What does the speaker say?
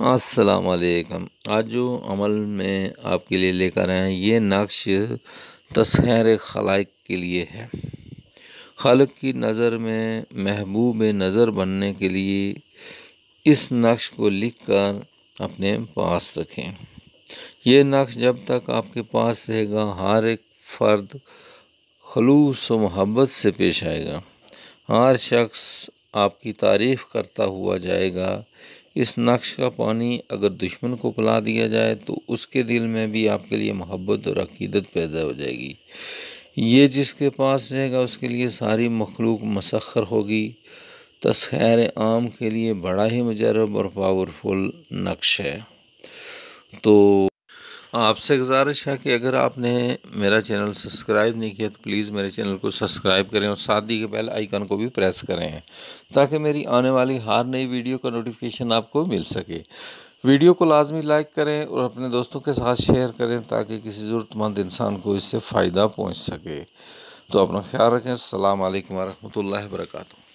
वालेकुम आज जो अमल में आपके लिए लेकर आए हैं ये नक्श तस्हर खलाइक के लिए है खालक की नज़र में महबूब नज़र बनने के लिए इस नक्श को लिख कर अपने पास रखें यह नक्श जब तक आपके पास रहेगा हर एक फ़र्द खलूस व मोहब्बत से पेश आएगा हर शख्स आपकी तारीफ़ करता हुआ जाएगा इस नक्श का पानी अगर दुश्मन को पिला दिया जाए तो उसके दिल में भी आपके लिए मोहब्बत और अकीदत पैदा हो जाएगी ये जिसके पास रहेगा उसके लिए सारी मखलूक मसखर होगी तस्खैर आम के लिए बड़ा ही मजरब और पावरफुल नक्श है तो आपसे गुजारिश है कि अगर आपने मेरा चैनल सब्सक्राइब नहीं किया तो प्लीज़ मेरे चैनल को सब्सक्राइब करें और साथ ही के बेल आइकन को भी प्रेस करें ताकि मेरी आने वाली हर नई वीडियो का नोटिफिकेशन आपको मिल सके वीडियो को लाजमी लाइक करें और अपने दोस्तों के साथ शेयर करें ताकि किसी ज़रूरतमंद इंसान को इससे फ़ायदा पहुँच सके तो अपना ख्याल रखें अल्लाम वरहमल वर्का